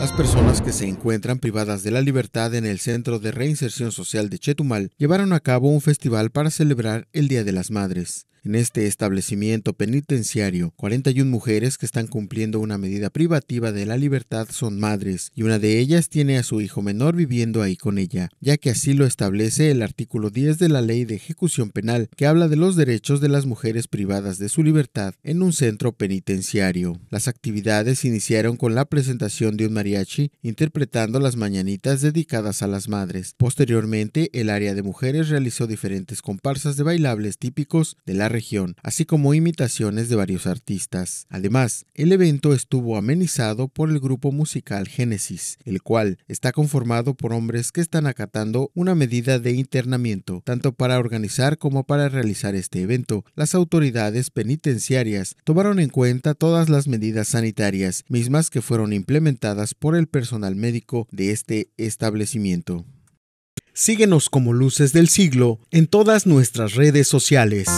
Las personas que se encuentran privadas de la libertad en el Centro de Reinserción Social de Chetumal llevaron a cabo un festival para celebrar el Día de las Madres. En este establecimiento penitenciario, 41 mujeres que están cumpliendo una medida privativa de la libertad son madres, y una de ellas tiene a su hijo menor viviendo ahí con ella, ya que así lo establece el artículo 10 de la Ley de Ejecución Penal, que habla de los derechos de las mujeres privadas de su libertad en un centro penitenciario. Las actividades iniciaron con la presentación de un mariachi interpretando las mañanitas dedicadas a las madres. Posteriormente, el área de mujeres realizó diferentes comparsas de bailables típicos la región, así como imitaciones de varios artistas. Además, el evento estuvo amenizado por el grupo musical Génesis, el cual está conformado por hombres que están acatando una medida de internamiento, tanto para organizar como para realizar este evento. Las autoridades penitenciarias tomaron en cuenta todas las medidas sanitarias, mismas que fueron implementadas por el personal médico de este establecimiento. Síguenos como Luces del Siglo en todas nuestras redes sociales.